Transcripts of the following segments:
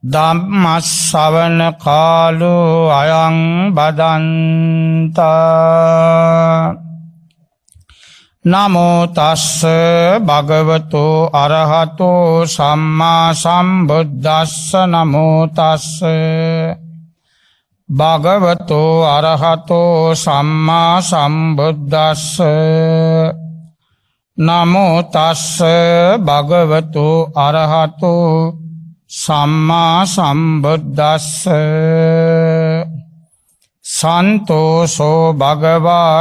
දම්මස්සවන කාලු අයං බදන්තා නමෝතස්ස භගවතු අරහතෝ සම්මා සම්බුද්ධස්ස නමෝතස්ස භගවතු අරහතෝ සම්මා සම්බුද්ධස්ස නමෝතස්ස භගවතු අරහතෝ සම්මා සම්බුද්දස්ස සන්තෝසෝ භගවා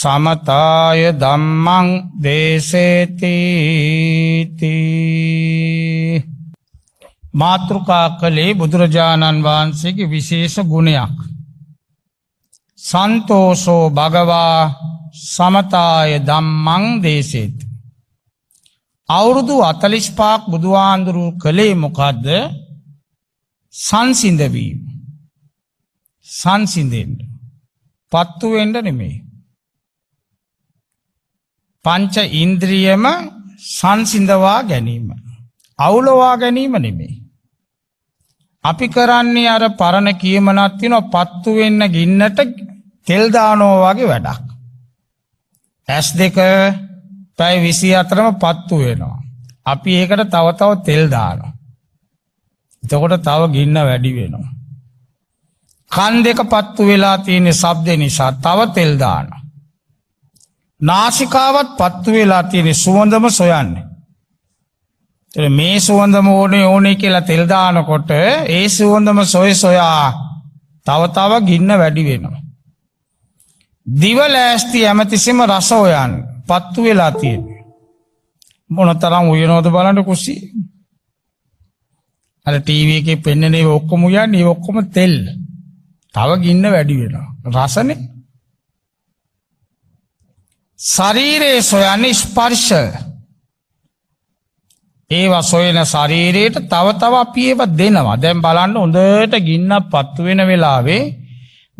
සමතාය ධම්මං දේශේතිති මාතෘකා කළේ බුදුරජාණන් වහන්සේගේ විශේෂ ගුණයක් සන්තෝසෝ භගවා සමතාය ධම්මං දේශේති අවුරුදු අතලිෂ්පාක් බුදුහාන්දුරු කළේ මොකක්ද සංසින්දවීම. සංසින්දෙන්ට. පත්තුවෙන්ට නෙමේ. පංච ඉන්ද්‍රියම සංසිඳවා ගැනීම. අවුලවා ගැනීම නෙමේ. අපි කරන්නේ අර පරණ කියමනක් තියෙනවා පත්තු වෙන්න ගින්නට තෙල් දානවා වගේ වැඩක්. S2 පැය 24ම පත්තු වෙනවා. අපි ඒකට තව තව තෙල් දානවා. එතකොට තව ගින්න වැඩි වෙනවා. කන් දෙක පත්තු වෙලා තියෙන ශබ්ද නිසා තව තෙල් දානවා. නාසිකාවත් පත්තු වෙලා තියෙන සුවඳම සොයන්නේ. එතන මේ සුවඳම ඕනේ ඕනේ කියලා තෙල් දානකොට ඒ සුවඳම සොය සොයා තව තව ගින්න වැඩි වෙනවා. දිව ලෑස්ති හැමතිස්සෙම රස හොයන්නේ. පත්තු වෙලා තියෙන. මොන තරම් උයනෝද බලන්න කුසි. අර ටීවී එකේ පෙන්වන ඒවා ඔක්කොම උයන්නේ ඒවා ඔක්කොම තෙල්. තව ගින්න වැඩි වෙනවා. රසනේ. ශරීරයේ සොයන්නේ ස්පර්ශ. ඒවා සොයන ශරීරයට තව තව අපි ඒවා දෙනවා. දැන් බලන්න හොඳට ගින්නක් පත්තු වෙන වෙලාවේ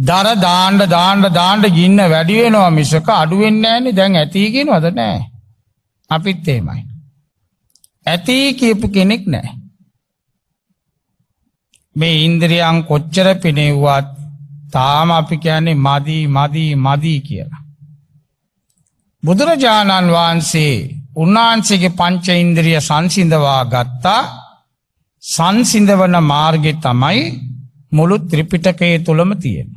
දර දාණ්ඩ දාණ්ඩ දාණ්ඩ ගින්න වැඩි වෙනවා මිසක අඩු වෙන්නේ නැහනේ දැන් ඇති කියනවද නැහැ අපිත් එහෙමයි ඇති කියපු කෙනෙක් නැහැ මේ ඉන්ද්‍රියන් කොච්චර පිනෙව්වත් තාම අපි කියන්නේ මදි මදි මදි කියලා බුදුරජාණන් වහන්සේ උන්වහන්සේගේ පංච ඉන්ද්‍රිය සංසිඳවා ගත්තා සංසිඳවන මාර්ගය තමයි මුළු ත්‍රිපිටකයේ තුලම තියෙන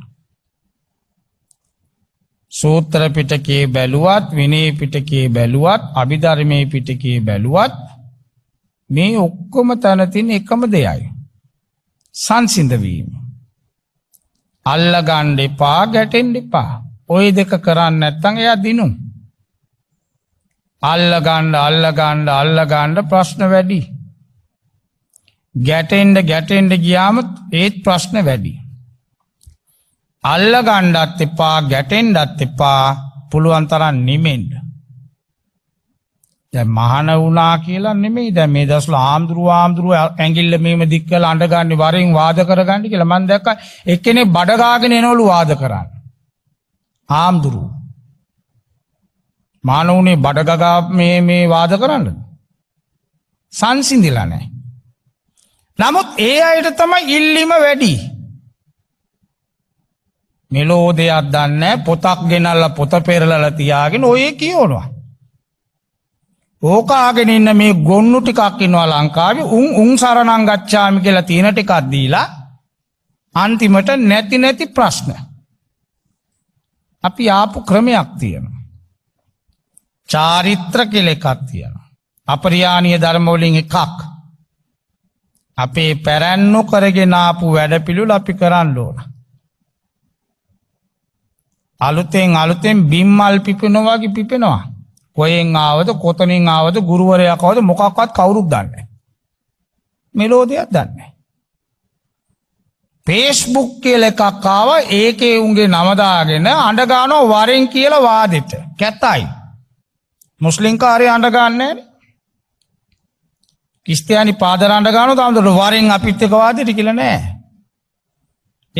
සූත්‍ර පිටකයේ බැලුවත් විනය පිටකයේ බැලුවත් අභිධර්මයේ පිටකයේ බැලුවත් මේ ඔක්කොම තැන තියෙන එකම දෙයයි සංසිඳ වීම අල්ලගන්න එපා ගැටෙන්න එපා ওই දෙක කරන්නේ නැත්නම් එයා දිනුම් අල්ලගන්න අල්ලගන්න අල්ලගන්න ප්‍රශ්න වැඩි ගැටෙන්න ගැටෙන්න ගියාම ඒත් ප්‍රශ්න වැඩි අල්ල ගණ්ඩත් එපා ගැටෙන්ඩත් එපා පුළුවන්තරන් නිමෙන්ඩ. දැ මහන වුනා කියලා නෙමේ දැ මේ දස්ල ආමුදුරුව ආමුදුරුව ඇගිල්ල මේම දික්කල අඩගන්න වරින් වාද කරගන්නි කියල මන් දැක්ක එක්කෙනෙ බඩගාගෙන එනොලු වාද කරන්න. ආමුදුරුව. මාන වුනේ බඩගගා මේ මේ වාද කරන්න. සංසින්දිලනෑ. නමුත් ඒ අයට තමයි ඉල්ලිම වැඩී. මෙලෝ දෙයක් දන්න පොතක් ගෙනල්ල පොත පෙරලල තියාගෙන ඔය කියෝනවා. ඕකාගෙන ඉන්න මේ ගොන්නු ටිකක් ඉන්නවා ලංකාව උන් උන් සරණං ගච්ඡාමි කියලා තියෙන ටිකක් දීලා අන්තිමට නැති නැති ප්‍රශ්න. අපි ආපු ක්‍රමයක් තියෙනවා. චාරිත්‍ර කියලා එකක් තියෙනවා. අපරියාණීය ධර්ම වලින් එකක්. අපේ පැරැන්නෝ කරගෙන ආපු වැඩපිළිවෙල අපි කරන්න ඕන. අලුතෙන් අලුතෙන් බිම්මල් පිපෙනවාගේ පිපෙනවා. කොයෙන් ආවද කොතනින් ආවද ගුරුවරයා කවද මොකක්වත් කවුරුත් දන්නේ. මෙලෝදයක් දන්නේ. පේස්බුක් කියල එකක් ආව ඒකේ උන්ගේ නමදාගෙන අඩගානෝ වරෙන් කියල වාදෙට කැත්තයි. මුස්ලිංකාරය අඩගන්නේ කිස්තයානි පාදරන්ඩගානු තමදට වරෙන් අපිත්තකවාදට කියල නෑ.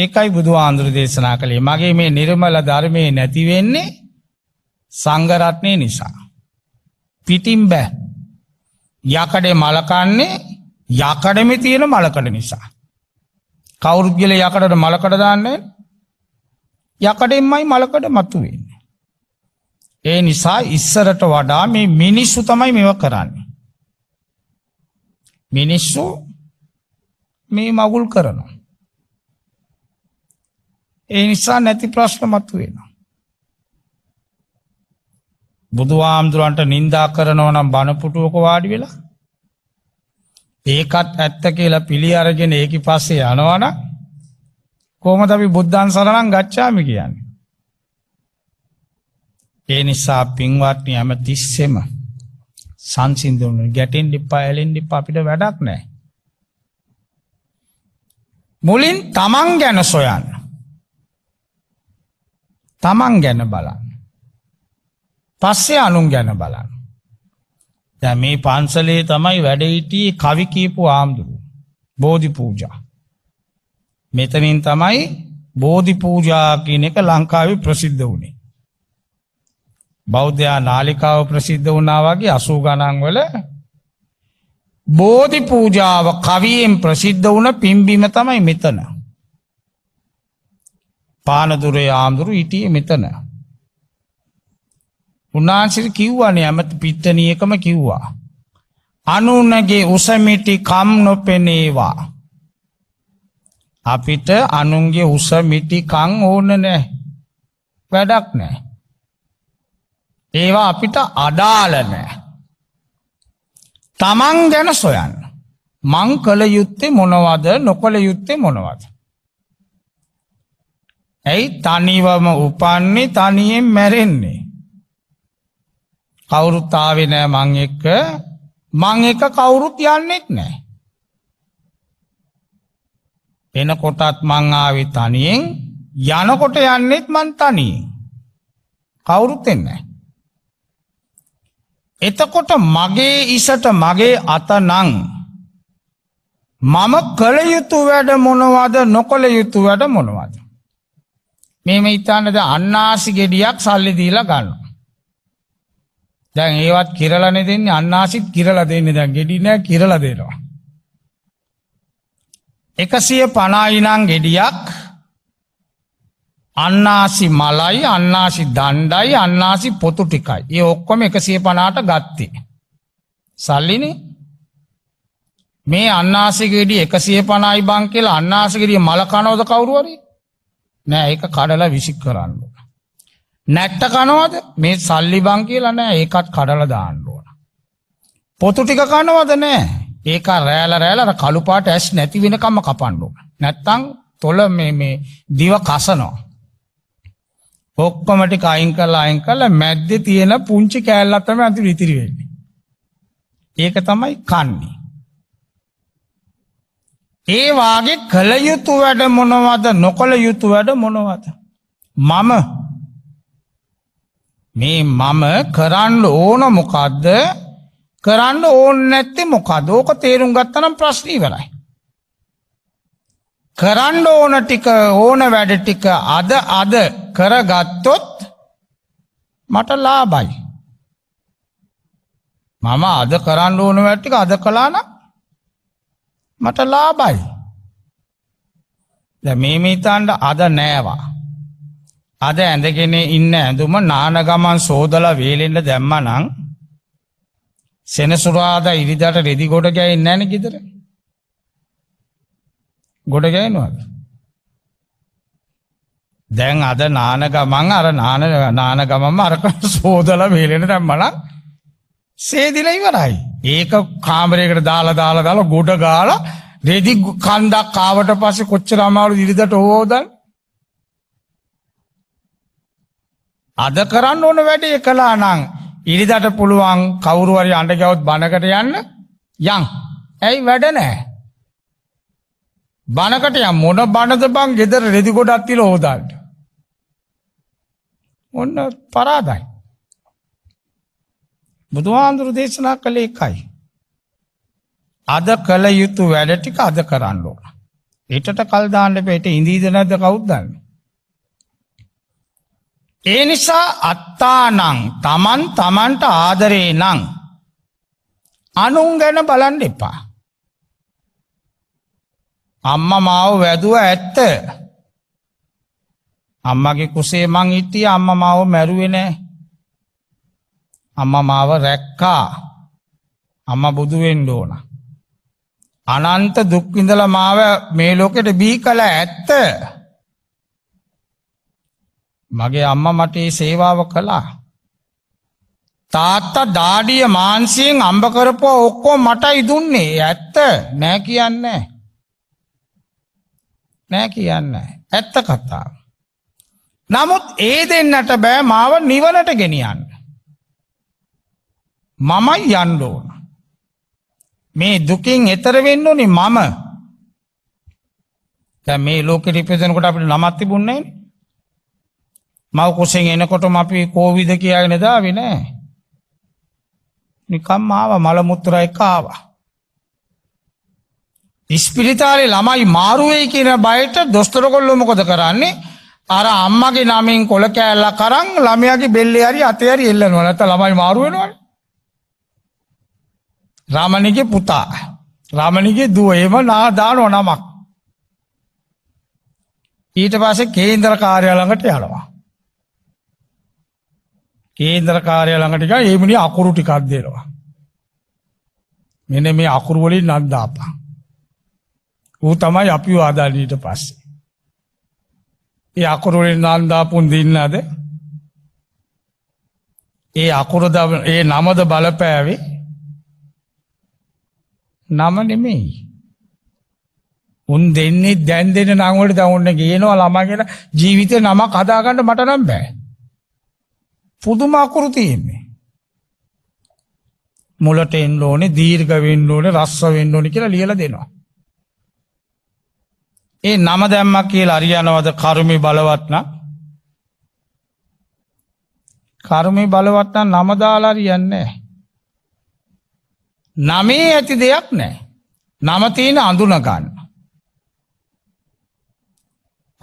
ඒකයි බුදු ආන්දුර දේශනා කළේ මගේ මේ නිර්මල ධර්මය නැතිවෙන්නේ සංගරත්නය නිසා. පිටිම් බෑ යකඩේ මලකන්නේ යකඩමි තියෙන මලකඩ නිසා. කවුරුද්ගල යකඩට මලකඩ දාන්නේ යකඩෙන්මයි මලකඩ මතුවෙන්න. ඒ නිසා ඉස්සරට වඩා මේ මිනිස්සු තමයි මෙව කරන්නේ. මිනිස්සු මේ මගුල් කරනවා. ඒ නිසා නැති ප්‍රශ්න මතුවෙනවා. බුදුහාමුදුරන්ට නින්දා කරනව නම් බණපුටුවක වාඩි වෙලා ඒකත් ඇත්ත කියලා පිළි අරගෙන ඒකි පස්සේ යනවන කොහොමද අපි බුද්ධන් සරණං ගච්ඡාමි කියන්නේ. ඒ නිසා පින්වත්නි හැම තිස්සෙම සංසිඳුණු ගැටෙන්න එපා ඇලෙන්න එපා අපිට වැඩක් නැහැ. මුලින් තමන් ගැන සොයන්න. තමන් ගැන බලන්න. පස්සේ අනුන් ගැන බලන්න. දැන් මේ පන්සලේ තමයි වැඩ සිටී කවි කීපු ආම්දුරු. බෝධි පූජා. මෙතනින් තමයි බෝධි පූජා කියන එක ලංකාවේ ප්‍රසිද්ධ වුණේ. බෞද්ධයා නාලිකාව ප්‍රසිද්ධ වුණා වගේ 80 ගණන් වල බෝධි පූජාව කවියෙන් ප්‍රසිද්ධ වුණ පිම්බීම තමයි මෙතන. පානදුරේ ආමුදුරු ඉටිය මෙතන. උන්නාන්සිර කිව්වනේ ඇමති පිත්තනියකම කිව්වා. අනුනගේ උසමිටි කම් නොපෙනේවා. අපිට අනුන්ගේ උසමිටි කං ඕන නෑ වැඩක් නෑ. ඒවා අපිට අඩාල නෑ. තමන් ගැන සොයන්න. මං කළ යුත්තේ මොනවද නොකළ යුත්තේ මොනවද. ඇයි තනිවම උපන්නේ තනියෙන් මැරෙන්නේ. කවුරුත්තාවේ නෑ මං එක්ක මං එක කවුරුත් යන්නෙත් නෑ. එනකොටත් මං ආවේ තනියෙන් යනකොට යන්නෙත් මං තනියෙන්. කවුරුත් එන්නේ නෑ. එතකොට මගේ ඉසට මගේ අතනං මම කළ යුතු වැඩ මොනවද නොකළ යුතු වැඩ මොනවද මෙම ඉතාන්නද අන්නාසි ගෙඩියක් සල්ලි දීලා ගන්න. දැන් ඒවත් කිරලන දෙන්නේ අන්නාසිත් කිරල දෙන්න දැන් ගෙඩිනෑ කිරල දෙනවා. එකසිය පනායිනං ගෙඩියක් අන්නාසි මලයි අන්නාසි දණ්ඩයි අන්නාසි පොතු ටිකයි. ඒ ඔක්කොම එකසිය පනාට ගත්ති. සල්ලිනි මේ අන්නාසිකෙඩි එකසිය පනයි බං කියලා අන්නාසිකෙඩිය මල කනෝද කවුරුවරේ නෑ ඒක කඩලා විසික් කරන්න ඕන. නැට්ට කනවද? මේ සල්ලි බං කියලා නෑ ඒකත් කඩලා දාන්න ඕන. පොතු ටික කනවද නෑ? ඒක රෑල රෑල අර කළු පාට ඇස් නැති වෙනකම්ම කපන්න ඕන. නැත්තම් තොල මේ මේ දිව කසනවා. ඔක්කොම ටික අයින් කරලා අයින් කරලා මැද්දේ තියෙන පුංචි කෑල්ලක් තමයි අතුරු ඉතිරි වෙන්නේ. ඒක තමයි කන්නේ. ඒ වාගේ කළ යුතු වැඩ මොනවද නොකළ යුතු වැඩ මොනවද. මම මේ මම කරන්න ඕන මොකක්ද කරන්න ඕන නැත්තේ මොකද ඕක තේරුම් ගත්තනම් ප්‍රශ්නී වරයි. කරන්න ඕන ටික ඕන වැඩ ටික අද අද කරගත්තොත් මට ලාබයි. මම අද කරන්න ඕන වැට්ටික අද කලානම් මට ලාබයි. ද මේ මිතන්ට අද නෑවා. අද ඇඳගෙන ඉන්න ඇඳුම නානගමන් සෝදල වේලෙන්ට දැම්මනං සෙනසුරාද ඉරිදට රෙදි ගොඩ ගැයින්න ෑන ගෙදර. ගොඩ ගැයිනවාද. දැන් අද නානගමන් අර නානගමම අරක සෝදල වේලෙන දැම්මනක් සේදිල ඉවරයි. ඒක කාමරයකට දාලා දාලා දාලා ගොඩ ගාලා රෙදි කන්දක් ආවට පස්සේ කොච්චර අමාරු ඉරිදට හොදන් අද කරන්න ඕන වැඩේ කළා නම් ඉරිදට පුළුවන් කවුරු හරි අඬ ගැවුත් බනකට යන්න යන් ඇයි වැඩ නැහැ බනකට යම් මොන බනද බං ගෙදර රෙදි ගොඩක් තියලා හොදන්න ඔන්න පරාදයි බුදුහාන්දුරු දේශනා කළ එකයි. අද කළ යුතු වැඩ ටික අද කරන්න ඕන. හෙටට කල් දාන්න බෑට ඉඳීද නැද්ද කවුද දන්නේ? ඒ නිසා අත්තානං තමන් තමන්ට ආදරේ නං අනුන් ගැන බලන්න එපා. අම්මා මාව වැදුව ඇත්ත. අම්මගේ කුසේ මං හිටියේ අම්මා මාව මැරුවේ නෑ. අම්මා මාව රැක්කා. අම්මා බුදු වෙන්න ඕන. අනන්ත දුක් විඳලා මාව මේ ලෝකෙට බිහි කළා ඇත්ත. මගේ අම්මා මට ඒ සේවාව කළා. තාත්තා ඩාඩිය මාන්සියෙන් අම්බ කරපුවා ඔක්කොම මටයි දුන්නේ. ඇත්ත නෑ කියන්නේ. නෑ කියන්නේ. ඇත්ත කතාව. නමුත් ඒ දෙන්නට බෑ මාව නිවනට ගෙනියන්න. මමයි යන්න ඕන. මේ දුකින් එතර වෙන්න ඕනේ මම. දැන් මේ ලෝකෙට ඉපදෙනකොට අපිට ළමක් තිබුණේ නැහැ. මව කුසෙන් එනකොටම අපි කෝවිද කියාගෙන දාවේ නැහැ. නිකම්ම ආවා මල මුත්‍රා එක ආවා. ඉස්පිරිතාලේ ළමයි මාරු වෙයි කියන බයට දොස්තර කොල්ලෝ මොකද කරන්නේ? අර අම්මගේ නමින් කොල කෑල්ලක් අරන් ළමයාගේ බෙල්ලේ හරි අතේ හරි එල්ලනවා. නැත්නම් ළමයි මාරු වෙනවනේ. රාමණිගේ පුතා රාමණිගේ දුව එහෙම නා දානෝ නමක් ඊට පස්සේ කේන්දර කාර්යාලය ළඟට යනවා කේන්දර කාර්යාලය ළඟට ගියා ඒ මිනිහ අකුරු ටිකක් දෙනවා මෙන්න මේ අකුරු වලින් නම් දාපන් ඌ තමයි අපිව ආදාන ඊට පස්සේ ඒ අකුරු වලින් නම් දාපුන් දින්නද ඒ අකුරු ඒ නමද බලපෑවේ නම නෙමෙයි. උන් දෙන්නේ දැන් දෙන නම් වලට දැන් උන්න කියනවා ළමා කියලා ජීවිතේ නමක් හදාගන්න මට නම් බෑ. පුදුම අකුරු තියෙන්නේ. මුලට එන්න ඕනේ, දීර්ඝ වෙන්න ඕනේ, රස්ස වෙන්න ඕනේ කියලා ලියලා දෙනවා. ඒ නම දැම්මක් කියලා අරියනවද කර්මේ බලවත් නම්? කර්මේ බලවත් නම් නම දාලා හරියන්නේ නැහැ. නමේ ඇති දෙයක් නෑ. නමතියන අඳුනගන්න.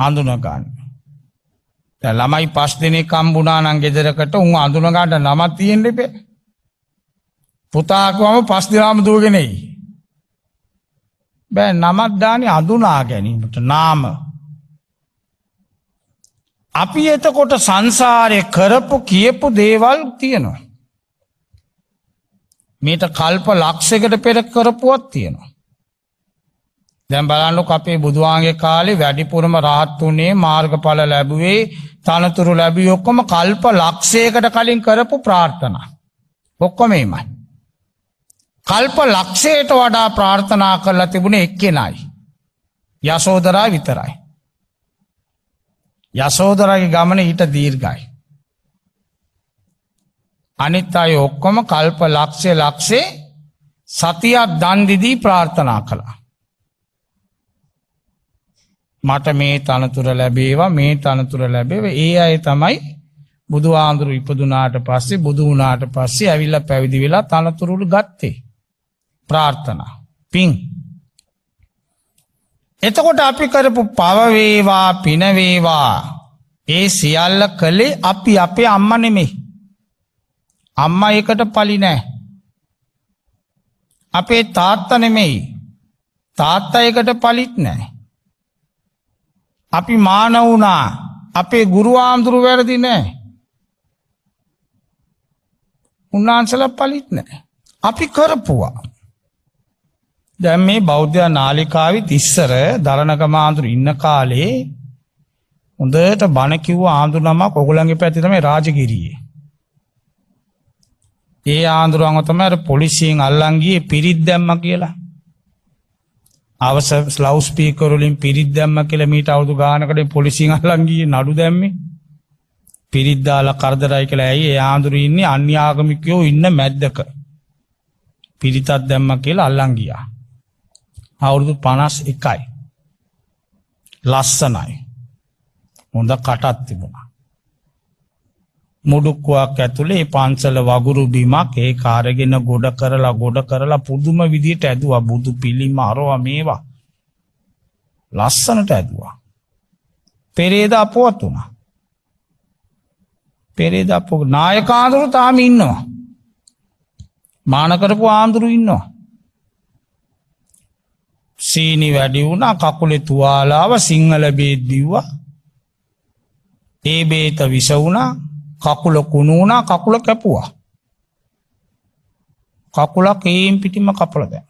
අඳුනගන්න. ළමයි පස් දෙනේ කම්බුණානං ගෙදරකට උන් අඳුනගාට නමත් තියෙන් ලිපේ. පුතාකවම පස් දෙනාම දුවගෙනෙයි. බෑ නමත්දානය අඳුනා ගැනීමට නාම. අපි එතකොට සංසාරය කරපු කියපු දේවල් තියෙනවා. මේට කල්ප ලක්ෂයකට පෙර කරපුවත් තියෙනවා. දැන් බලන්නු අපේ බුදුවාගේ කාලේ වැඩිපුරම රහත් වුණේ මාර්ගඵල ලැබුවේ තනතුරු ලැබි ඔක්කොම කල්ප ලක්ෂයකට කලින් කරපු ප්‍රාර්ථනා. ඔක්කොම එමයි. කල්ප ලක්ෂයට වඩා ප්‍රාර්ථනා කරලා තිබුණේ එක්කෙනයි. යසෝදරා විතරයි. යසෝදරාගේ ගමන ඊට දීර්ඝයි. අනිත් අය ඔක්කොම කල්ප ලක්ෂය ලක්ෂේ සතියක් දන්දිදී ප්‍රාර්ථනා කළා. මට මේ තනතුර ලැබේවා මේ තනතුර ලැබේව ඒ අය තමයි බුදු ආන්දුරු ඉපදුනාට පස්සේ බුදු වුණාට පස්සේ ඇවිල්ල පැවිදි වෙලා තනතුරුළු ගත්තේ. ප්‍රාර්ථනා පිං. එතකොට අපි කරපු පවවේවා පිනවේවා ඒ සියල්ල කළේ අපි අපේ අම්ම නෙමෙයි. අම්ම එකට පලි නෑ. අපේ තාත්ත නෙමෙයි තාත්ත එකට පලිත් නෑ. අපි මාන වුණා අපේ ගුරු ආමුදුරු වැරදි නෑ. උන්නාන්සල පලිත් නෑ. අපි කරපුවා. දැම් මේ බෞද්ධ නාලිකාවිත් ඉස්සර දරණක මාන්දුරු ඉන්න කාලේ හොඳට බණකිව්ව ආමුදුරු නමක් ඔගුලන්ගේ පැතිතම රාජගිරියේ. ඒ ආන්දුරුවන්ව තමයි පොලිසියෙන් අල්ලන් ගියේ පිරිත් දැම්ම කියලා. අවස ස්ලව් ස්පීකර් වලින් පිරිත් දැම්ම කියලා මීට අවුරුදු ගානකට පොලිසියෙන් අල්ලන් ගියේ නඩු දැම්මේ. පිරිත් දාලා කරදරයි කියලා ඇයි ඒ ආන්දුරු ඉන්නේ අන්‍ය ආගමිකයෝ ඉන්න මැද්දක. පිරිතත් දැම්ම කියලා අල්ලන් ගියා. අවුරුදු 51යි. ලස්සනයි. හොඳ කටක් තිබුණා. මුඩුක්කුවක් ඇතුළේ පන්සල වගුරු බිමක් ඒ කාරගෙන ගොඩ කරලා ගොඩ කරලා පුදුම විදියට ඇදුවා බුදු පිළිම අරවා මේවා. ලස්සනට ඇදුවා. පෙරේද අපුවත් වුණා. පෙරේද අපෝ නායකාඳුරු තාම ඉන්නවා. මාන කරපු ආඳුරු ඉන්නවා. සීනි වැඩි වුණා කකුලේ තුවාලාව සිංහල බේත් දීුවා. ඒ බේත විස වුණා කකුල කුණු වුණා කකුල කැපුවා. කකුල කේම් පිටිම කපල දැන්.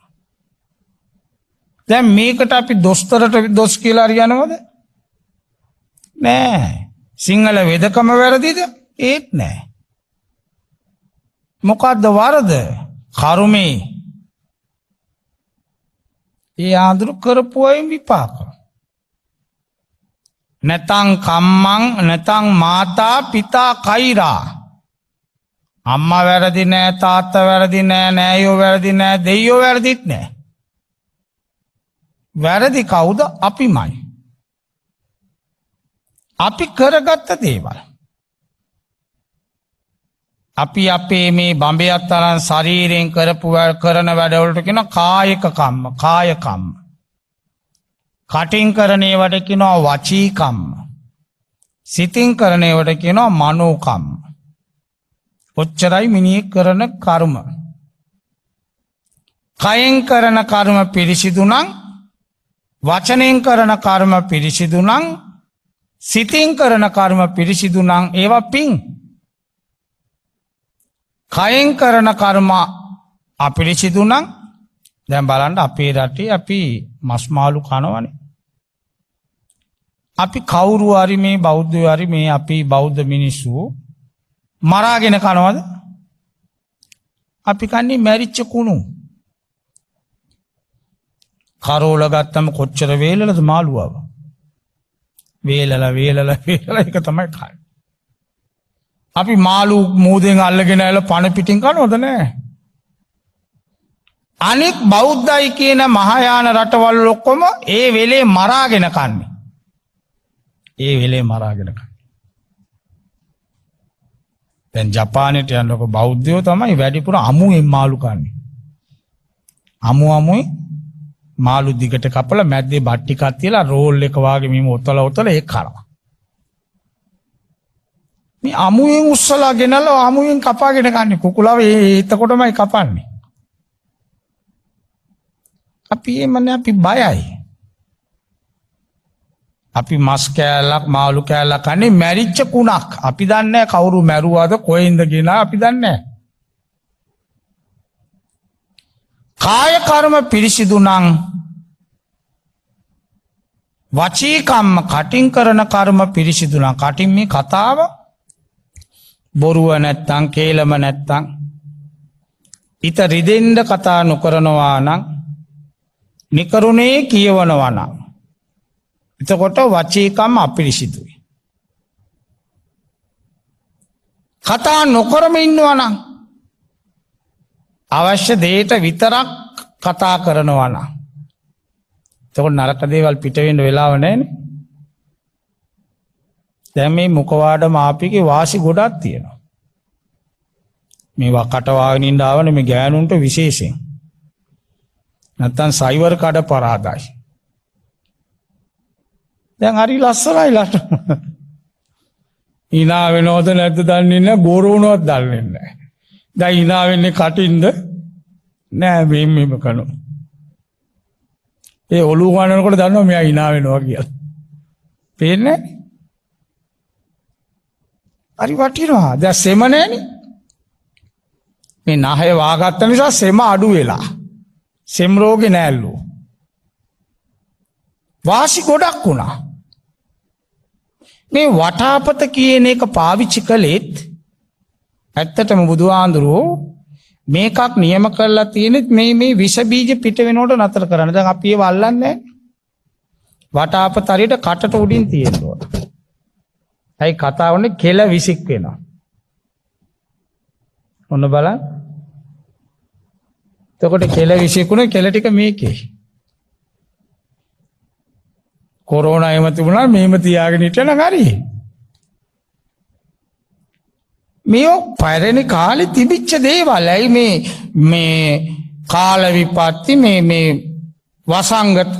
දැන් මේකට අපි දොස්තරට දොස් කියලා හරියනවද? නෑ. සිංහල වෙදකම වැරදිද? ඒත් නෑ. මොකද්ද වරද? කර්මේ. ඒ ආඳුරු කරපු අයින් විපාක. නැතං කම්මං නැතං මාතා පිතා කෛරා අම්මා වැරදි නෑ තාත්ත වැරදි නෑ නෑයෝ වැරදි නෑ දෙයෝ වැරදිත් නෑ. වැරදි කවුද අපිමයි. අපි කරගත්ත දේවල්. අපි අපේ මේ බඹයත් අරන් ශරීරයෙන් කරපු කරන වැඩවලට කෙන කායක කම්ම කායකම්ම. කටින් කරණේ වට කියනවා වචීකම්ම. සිතින් කරණේ වට කියනවා මනෝකම්. ඔච්චරයි මිනිහෙක් කරන කර්ම. කයෙන් කරන කර්ම පිරිසිදු නම් වචනයෙන් කරන කර්ම පිරිසිදු නම් සිතින් කරන කර්ම පිරිසිදු නම් ඒවා පිං කයෙන් කරන කර්ම අපිරිසිදු නම් දැන් බලන්න අපේ රටේ අපි මස්මාලු කනවනේ අපි කවුරු හරි මේ බෞද්ධයෝ හරි මේ අපි බෞද්ධ මිනිස්සු මරාගෙන කනවද? අපි කන්නේ මැරිච්ච කුණු. කරෝල ගත්තම කොච්චර වේලලද මාළුවාව. වේලල වේලල වේලල එක තමයි කන්නේ. අපි මාළු මූදෙන් අල්ලගෙන ඇල පණ පිටින් කනවද නැහැ. අනිත් බෞද්ධයි කියන මහායාන රටවල් ඔක්කොම ඒ වෙලේ මරාගෙන කන්නේ. ඒ වෙලේ මරාගෙන දැන් ජපානයේ යනකොට බෞද්ධයෝ තමයි වැඩිපුර අමුයෙන් මාළු කන්නේ. අමු අමුයි මාළු දිගට කපලා මැද්දේ බට් ටිකක් තියලා රෝල් එක වාගේ මෙහෙම ඔතලා ඔතලා ඒක කරනවා. මේ අමුයෙන් උස්සලා ගෙනල්ලා අමුයෙන් කපාගෙන ගන්න කුකුලව ඒ එතකොටමයි කපන්නේ. අපි එමනේ අපි බයයි. අපි මස් කෑල්ලක් මාළු කෑල්ලක් කන්නේ මැරිච්ච කුණක්. අපි දන්නේ කවුරු මැරුවාද කොහෙන්ද කියලා අපි දන්නේ කාය කර්ම පිරිසිදු නම් වචී කම්ම කටින් කරන කර්ම පිරිසිදු නම් කටින් මේ කතාව බොරුව නැත්තම් කේලම නැත්තම් ඊත රිදෙන්න කතා නොකරනවා නම් නිකරුණේ කියවනවා නම් එතකොට වචීකම් අපිරිසිතුයි. කතා නොකරම ඉන්නවනම් අවශ්‍ය දේට විතරක් කතා කරනවන. තකොට නරක දේවල් පිටවෙන්ට වෙලාවනෑන දැම මේ මොකවාඩ මාපික වාසි ගොඩක් තියෙනවා. මේවා කටවාගෙනින් ඩාවන මේ ගෑනුන්ට විශේෂෙන්. නැත්තන් සයිවර් කඩ පරාදාශි. දැන් හරි ලස්සනයි ලට. hina වෙනවද නැද්ද දන්නේ නැහැ බොරුණවත් දන්නේ නැහැ. දැන් hina වෙන්නේ කටින්ද? නෑ මේ මෙම කනවා. ඒ ඔලුව ගන්නකොට දන්නවා මෙයා hina වෙනවා කියලා. පේන්නේ? හරි වටිනවා. දැන් සෙම නැනේ. මේ නහය වාගත්ත නිසා සෙම අඩු වෙලා. සෙම් රෝගේ නෑල්ලෝ. වාසි ගොඩක් වුණා. මේ වටාපත කියන එක පාවිච්චි කළෙත් ඇත්තටම බුදුහාඳුරෝ මේකක් නියම කරලා තියෙනෙත් මේ මේ විස බීජ පිට වෙනකොට නතර කරන්න. දැන් අපි ඒව අල්ලන්නේ වටාපත හරියට කටට උඩින් තියෙනවා. ඇයි කතාවන්නේ කෙල විසික් වෙනවා. ඔන්න බලන්න. එතකොට කෙල විසිකුණේ කෙල ටික මේකේ. කොරෝනා එමතු වුණා මෙහෙම තියාගෙන හිටියනම් හරි. මේ පරණ කාලේ තිබිච්ච දේවල්. ඇයි මේ මේ කාල විපatti මේ මේ වසංගත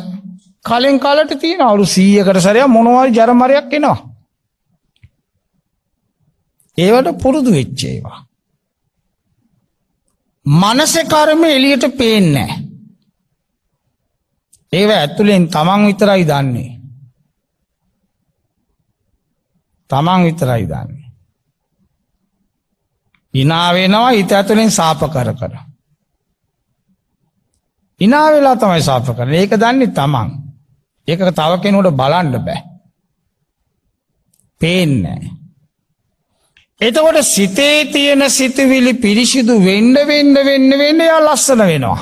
කලින් කාලට තියෙන අවුරු 100කට සැරයක් මොනවාරි ජරමරයක් එනවා. ඒවට පුරුදු වෙච්ච ඒවා. මනසේ කර්ම එළියට පේන්නේ නැහැ. ඒව ඇතුලෙන් තමන් විතරයි දන්නේ. තමන් විතරයි දන්නේ. ඉනාවෙනවා හිත ඇතුළෙන් සාප කර කර. ඉනාවෙලා තමයි සාප කරන ඒක දන්නේ තමන්. ඒක තව කෙනෙකුට බලන්න බෑ. පේන්නේ. එතකොට සිතේ තියෙන සිතුවිලි පිරිසිදු වෙන්න වෙන්න වෙන්න වෙන්න යා ලස්සන වෙනවා.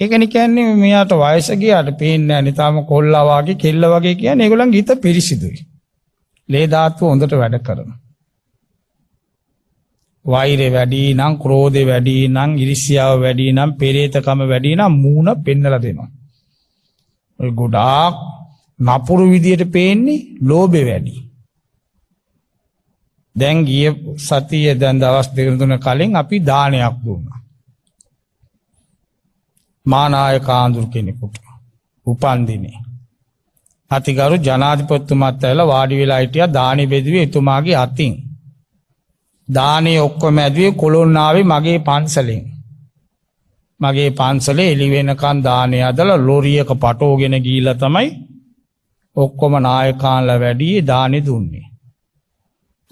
ඒකනි කියන්නේ මෙයාට වයස ගියාට පේන්නේ නැහැ නිතාම කොල්ලා වගේ කෙල්ල වගේ කියන්නේ ඒගොල්ලන්ගේ හිත පිරිසිදුයි. ලේ ධාතුව හොඳට වැඩ කරනවා. වෛරය වැඩි නම්, ක්‍රෝධය වැඩි නම්, ඉරිසියාව වැඩි නම්, පෙරේතකම වැඩි නම් මූණ පෙන්නලා දෙනවා. ඔය ගොඩාක් නපුරු විදියට පේන්නේ ලෝභය වැඩි. දැන් ගිය සතියේ දැන් දවස් දෙක තුන කලින් අපි දානයක් දුන්නා. මානාය කාඳුරු කෙනෙකුට උපන්දිනේ අතිගරු ජනාධිපත්තුමත් ඇල වාඩි වෙලා හිටිය දානි බෙදුවේ එතුමාගේ අතින්. දානේ ඔක්කොම ඇදුවේ කොළොන්නාවේ මගේ පන්සලෙන්. මගේ පන්සලේ එළිවෙනකන් දානය අදල ලොරියක පටෝගෙන ගීල තමයි ඔක්කොම නායකාන්ල වැඩියේ දානෙ දුන්නේ.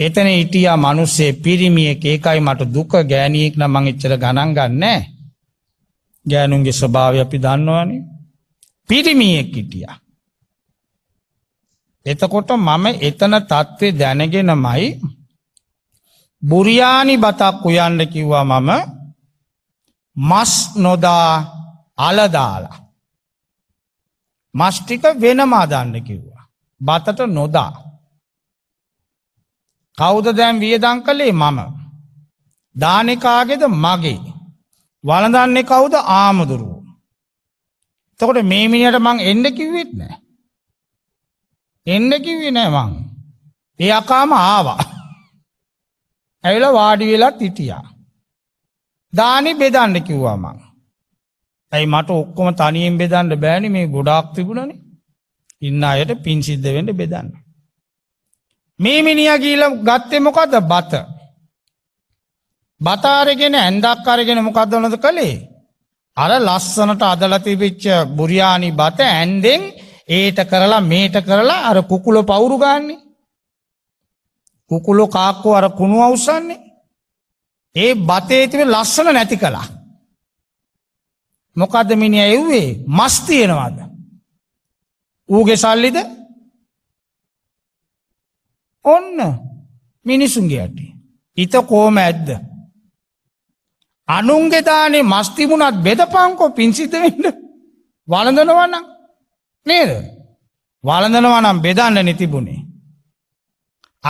එතන ඉටියා මනුස්සේ පිරිමියෙක් ඒකයි මට දුක ගෑනියෙක් නම් මං එච්චර ගණන් ගන්නෑ. ගෑනුන්ගේ ස්වභාවය අපි දන්නවනේ. පිරිමියෙක් හිටියා. එතකොට මම එතන தત્ත්වේ දැනගෙනමයි බුරියානි බතක් උයන්න කිව්වා මම මස් නොදා අල දාලා මස් ටික වෙනම හදන්න කිව්වා බතට නොදා කවුද දැන් වියදම් කළේ මම දාන කාගේද මගේ වළඳන්නේ කවුද ආමුදුරුවෝ එතකොට මේ මිනිහට මං එන්න කිව්වෙත් නෑ එන්න කිව්වේ නෑ මං. ඒ අකාම ආවා. ඇවිල්ලා වාඩි වෙලත් හිටියා. දානි බෙදන්න කිව්වා මං. ඇයි මට ඔක්කොම තනියෙන් බෙදන්න බෑනේ මේ ගොඩාක් තිබුණනේ. ඉන්න අයට පින් සිද්ධ වෙන්න බෙදන්න. මේ මිනිහා ගිහිල්ලා ගත්තේ මොකද්ද? බත. බත අරගෙන ඇඳක් අරගෙන මොකද්ද උනද කළේ? අර ලස්සනට අදලා තිබිච්ච බුරියානි බත ඇඳෙන් ඒට කරලා මේට කරලා අර කුකුල පවුරු ගන්නේ. කුකුලෝ කාක්කෝ අර කුණු අවසන්නේ. ඒ බතේ තිබෙන ලස්සන නැති කළා. මොකද්ද මිනිහා එව්වේ? මස් තියනවාද? ඌගේ සල්ලිද? ඔන්න මිනිසුන්ගේ යටි. හිත කොහම ඇද්ද? අනුන්ගේ දානේ මස් තිබුණත් බෙදපන්කෝ පිංසිත වෙන්න. වළඳනවා නම් නේද? වළඳනවා නම් බෙදන්න නිතිබුණේ.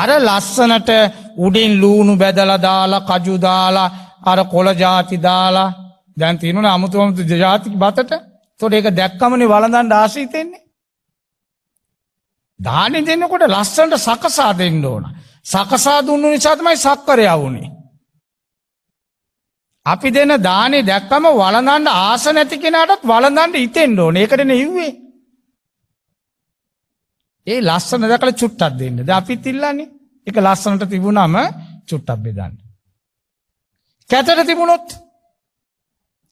අර ලස්සනට උඩින් ලූුණු බැදලා දාලා කජු දාලා අර කොළ ಜಾති දාලා දැන් තිනුනේ අමුතුමතු ಜಾති බතට. ඒතකොට ඒක දැක්කමනේ වළඳන් ආශී තෙන්නේ. දානේ දෙන්නකොට ලස්සනට සකසා දෙන්න ඕන. සකසා දුන්නු නිසා තමයි සක්කරය වුනේ. අපි දෙන දානේ දැක්කම වළඳන් ආස නැති කෙනාටත් වළඳන් හිතෙන්න ඕනේ. ඒකටනේ ඉව්වේ. ඒ ලස්සන දැකලා චුට්ටක් දෙන්න. දැන් අපිත් ඉල්ලන්නේ ඒක ලස්සනට තිබුණාම චුට්ටක් බෙදන්න. කැතට තිබුණොත්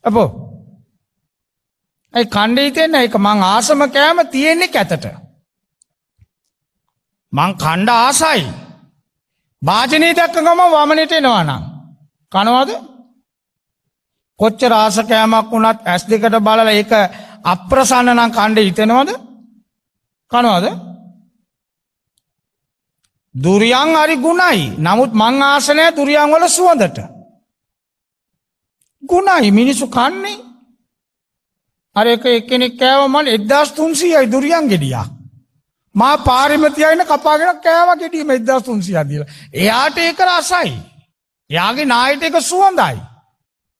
අපෝ ඒ කණ්ඩේ තියෙන ඒක මං ආසම කෑම තියෙන්නේ කැතට. මං කණ්ඩ ආසයි. වාජනේ දැක්ක ගම වමනෙට එනවා නම් කනවද? කොච්චර ආස කෑමක් වුණත් ඇස් දෙකට බලලා ඒක අප්‍රසන්න නම් කණ්ඩේ හිතෙනවද? කනවද? දුරියන් හරි ගුණයි. නමුත් මං ආස නැහැ දුරියන් වල සුවඳට. ගුණයි මිනිසු කන්නේ. අර එක එක්කෙනෙක් කෑව මන් 1300යි දුරියන් ගෙඩියක්. මා පාරෙම තියාගෙන කපාගෙන කෑවා ගෙඩියම 1300 දීලා. එයාට ඒක රසයි. එයාගේ නායට ඒක සුවඳයි.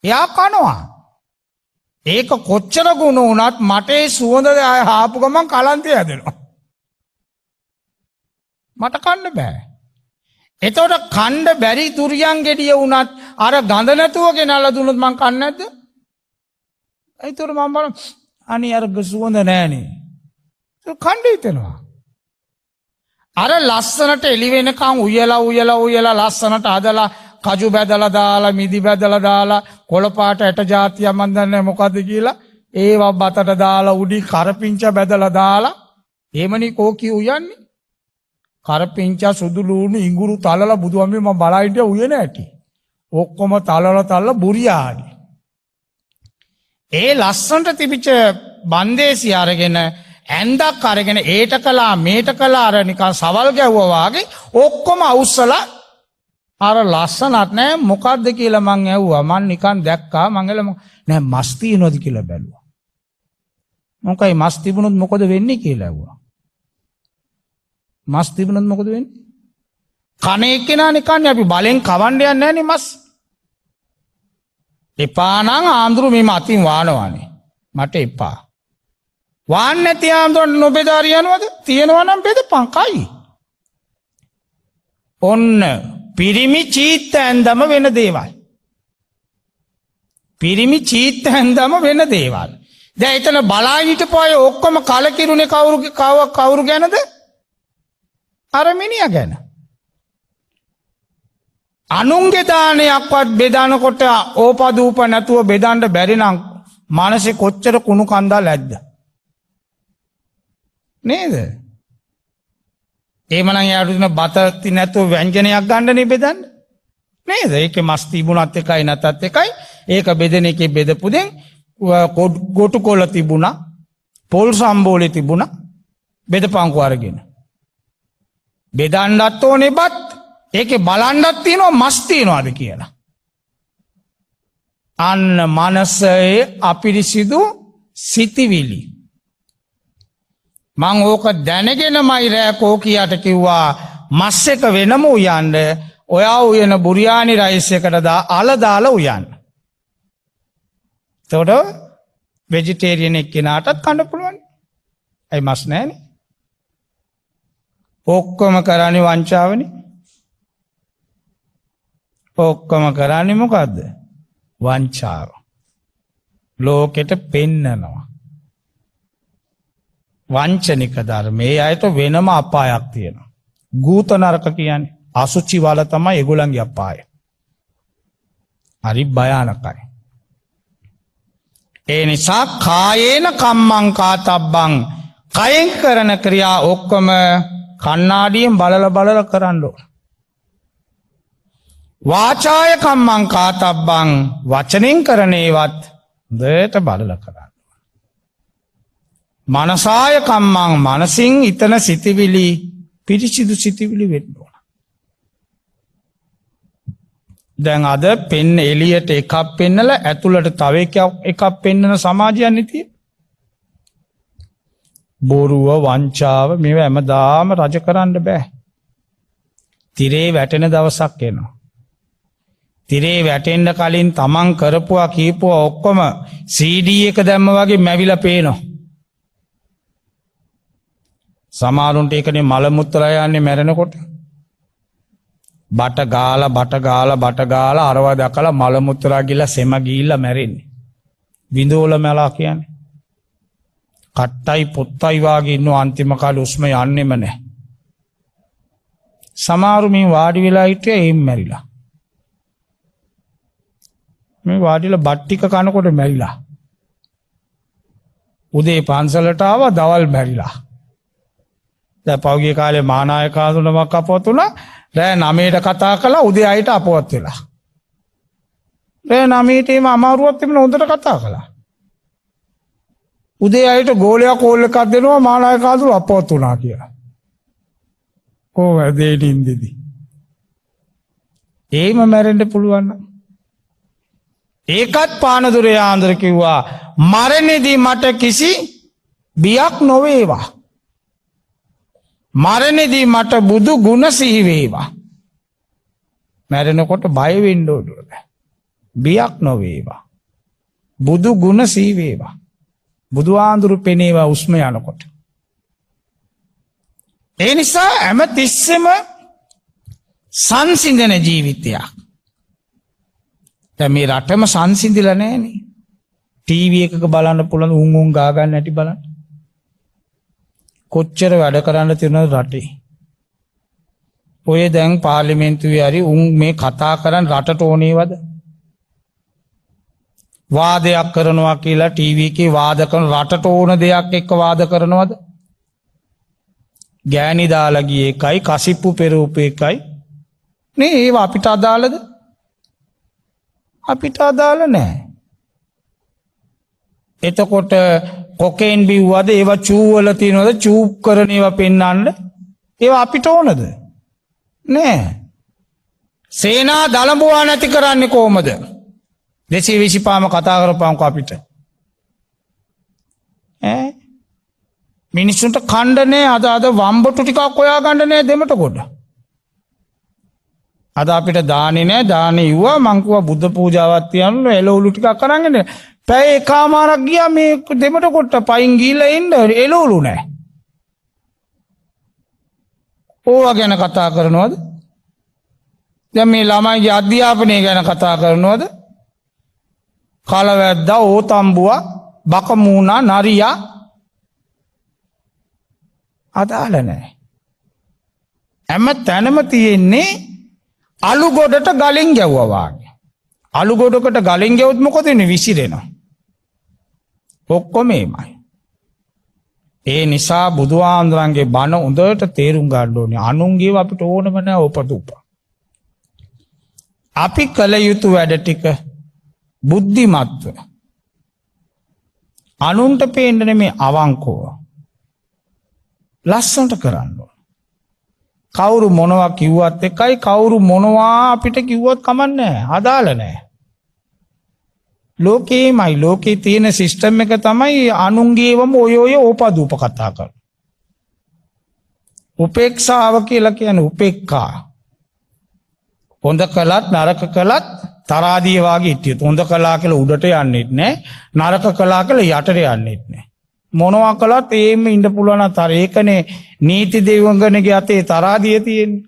එයා කනවා. ඒක කොච්චර ගුණ වුණත් මට ඒ සුවඳ ආය හාපු ගමන් කලන්තය හැදෙනවා. මට කන්න බෑ. එතකොට කණ්ඩ බැරි තුරියන් ගෙඩිය වුණත් අර ගඳ නැතුව ගෙනල්ලා දුන්නොත් මං කන්නේ නැද්ද? ඒතර මම බලන අනේ අර සුවඳ නැහනේ. ඒක කණ්ඩ හිතෙනවා. අර ලස්සනට එළි වෙනකන් උයලා උයලා උයලා ලස්සනට හදලා කජු බැදලා දාලා මිදි බැදලා දාලා කොළපාට ඇට జాතිය මන් දන්නේ මොකද්ද කියලා ඒවා බතට දාලා උඩි කරපිංච බැදලා දාලා එහෙමනේ කෝකී උයන්නේ කරපිංචා සුදුලූණු ඉඟුරු තලලා බුදුහාමේ මම බලා හිටියා උයන ඇටි. ඔක්කොම තලලා තලලා බුරියාඩි. ඒ ලස්සන්ට තිබිච්ච බන්දේසි අරගෙන ඇන්දක් අරගෙන ඒට කලා මේට කලා අර නිකන් සවල් ගැව්වා වාගේ ඔක්කොම අවුස්සලා අර ලස්සනක් නෑ මොකද්ද කියලා මං ඇහුවා මං නිකන් දැක්කා මං එළම නෑ මස් තියනොද කියලා බැලුවා මොකයි මස් තිබුණොත් මොකද වෙන්නේ කියලා ඇහුවා මස් තිබුණොත් මොකද වෙන්නේ? කන එක්කෙනා නිකන් අපි බලෙන් කවන්න යන්නේ නැහනේ මස්. එපා නම් ආන්දරු මේ අතින් වානවානේ. මට එපා. වාන්න නැති ආන්දරට නොබෙදාරි යනවද? තියෙනවා නම් බෙදපන් කයි. ඔන්න පිරිමි චීත්ත ඇන්දම වෙන දේවල්. පිරිමි චීත්ත ඇන්දම වෙන දේවල්. දැන් එතන බලා හිටපු අය ඔක්කොම කලකිරුනේ කවුරු කවුරු ගැනද? අර මිනිහා ගැන. අනුන්ගේ දානයක්වත් බෙදනකොට ඕපදූප නැතුව බෙදන්න බැරි නම් මානසේ කොච්චර කුණු කන්දා ලැද්ද. නේද? ඒමනම් එයාට දෙන බතති නැතුව ව්‍යංජනයක් ගන්න නේ බෙදන්න. නේද? ඒකේ මස් තිබුණත් එකයි නැතත් එකයි. ඒක බෙදෙන එකේ බෙදපු දෙන් කොටු කොළ තිබුණා. පොල් සම්බෝලේ තිබුණා. බෙදපංකු අරගෙන. බෙදන්ඩත් ඕ නෙබත් ඒක බලන්ඩත් තියනවා මස්තියනවාද කියලා. අන්න මනසයේ අපිරිසිදු සිතිවිලි. මං ඕක දැනගෙන මයිරෑ කෝකයාට කිව්වා මස් එක වෙනම උයන්ඩ ඔයා උයන බුරියානි රයිසකටදා අලදාල උයන්න. තොට වෙජිටේරියනෙක් කෙනාටත් කඩ පුළුවන් ඇයි මස් නෑනේ ඔක්කොම කරණි වංචාවන ඔක්කොම කරණිමොකක්ද වංචාව ලෝකෙට පෙන්නනවා වංචනික ධර්මේ අයට වෙනම අපායක් තියෙනවා ගූත නරක කියන්නේ අසුච්චි වල තමයි එගොලන්ගේ අපාය හරි භයානකයි ඒ නිසා කායේන කම්මං කාතබ්බං කයෙන් කරන ක්‍රියා ඔක්කොම කන්නාඩියෙන් බලල බලල කරන්නඩෝ. වාචාය කම්මං කාතබ්බං වචනින් කරනේවත් දයට බලල කරන්න. මනසාය කම්මං මනසිං ඉතන සිතිවිලි පිරිසිදු සිතිවිලි වෙන්නුවන. දැන් අද පෙන්න එලියට එකක් පෙන්නල ඇතුළට තවකයක් එකක් පෙන්නන සමාජයන් නිතිය බොරුව වංචාව මේව හැමදාම රජ කරන්න බෑ. තිරේ වැටෙන දවසක් එනවා. තිරේ වැටෙන්ඩ කලින් තමන් කරපුවා කීපුව ඔක්කොම සීඩ එක දැම්ම වගේ මැවිල පේනවා. සමාරුන්ට එකනේ මළමුත්තරයන්නේ මැරෙනකොට. බට ගාල බට ගාල බට ගාල අරවා දකලා මළමුත්තරා ගිල්ලා සෙම ගිල්ලා මැරෙන්නේ. විඳෝල මැලා කියන්නේ. කට්ටයි පොත්තයි වගේ ඉන්න අන්තිම කාලේ උස්ම යන්නෙම නැහැ. සමහරු මේ වාඩි වෙලා හිටිය එහෙම මැරිලා. මේ වාඩිලා බට්ටික කනකොට මැරිලා. උදේ පන්සලට ආවා දවල් මැරිලා. දැන් පෞගේ කාලේ මහානායක ආඳුනමක් අපවත් වුණා. රෑ 9ට කතා කළා උදේ 6ට අපවත් වෙලා. රෑ 9ටේම අමාරුවක් තිබුණා හොඳට කතා කළා. උදේ අයට ගෝලයක් කෝල් එකක් දෙනවා මානායක ආතුල අපවත් වුණා කියලා. කොහොම දෙයට ඉඳිදී. ඒම මැරෙන්ඩ පුළුවන්න. ඒකත් පානදුර යාන්දර කිව්වා මරණෙදී මට කිසි බියක් නොවේවා. මරණෙදී මට බුදු ගුණ සිහිවේවා. මැරෙනකොට බයවෙන්ඩෝඩුවද. බියක් නොවේවා. බුදු ගුණ සීවේවා. බුදුහාඳුරු පෙනේවා උස්ම යනකොට. ඒ නිසා ඇම තිස්සෙම සංසිඳන ජීවිතයක්. දැන් මේ රටම සංසිඳිලා නැහනේ. ටීවී එකක බලන්න පුළුවන් උන් උන් ගා ගන්න නැටි බලන්න. කොච්චර වැඩ කරන්න තියෙනවද රටේ? ඔය දැන් පාර්ලිමේන්තුවේ හරි උන් මේ කතා කරන් රටට ඕනේවද? වාදයක් කරනවා කියලා ටීවී එකේ වාද කරන රටට ඕන දෙයක් එක්ක වාද කරනවද? ගෑණි දාලා ගියේ එකයි, කසිප්පු පෙරූපේ එකයි. නේ ඒව අපිට අදාළද? අපිට අදාළ නැහැ. එතකොට කොකේන් බිව්වද ඒව චූ වල තියනවද චූප් කරන ඒවා පෙන්වන්න? ඒව අපිට ඕනද? නෑ. සේනා දලඹුවා නැති කරන්නේ කොහමද? දෙසේ විසිපාම කතා කරපාංක අපිට. මිනිස්සුන්ට කණ්ඩනේ අද අද වම්බොටු ටිකක් ඔොයා ගණඩනෑ දෙමට ගොඩ. අද අපිට දානනෑ දාන වවා මංකුව බුද්ධ පූජාවත්තියන්න එලවුලු ටිකක් කරගෙන පැයි ඒකාමාරක් ගිය මේ දෙමට කොට්ට පයින් ගීල ඉන්ඩ එලවුලු නෑ. ඕවා ගැන කතා කරනවද දැ මේ ළමයිගේ අධ්‍යාපනය ගැන කතා කරනවද කලවැද්දා ඕතම්බුව බකමූුණා නරියා අදාළ නෑ. ඇම තැනම තියෙන්නේ අලුගොඩට ගලින් ගැව්වවාගේ. අලුගොඩකට ගලින් ගැවත්මකොදන විසිරෙනවා. ඔක්කොමේමයි. ඒ නිසා බුදුආන්දරන්ගේ බණ උඳට තේරුම් ගණ්ඩෝනි අනුන්ගේ අපිට ඕනමන උපදුපා. අපි කළ යුතු වැඩ ටික බුද්ධිමත්ව අනුන්ට පේන්න නෙමේ අවංකව ලස්සනට කරන්න ඕන. කවුරු මොනවා කිව්වත් එකයි කවුරු මොනවා අපිට කිව්වත් කමන්නේ අදාළ නැහැ. ලෝකේමයි ලෝකේ තියෙන සිස්ටම් එක තමයි අනුන්ගේවම ඔය ඔය ඕපාදූප කතා කරන. උපේක්ෂාව කියලා කියන්නේ උපේක්ඛා. හොඳ කළත් නරක කළත් තරාදිය වාගේ හිටියොත් හොඳ කළා කියලා උඩට යන්නෙත් නැහැ නරක කළා කියලා යට යන්නෙත් නැහැ මොනවා කළත් ඒම ඉන්න පුළුවන් අතර ඒකනේ නීති දෙවියන්ගේ අතේ තරාදිය තියෙන්නේ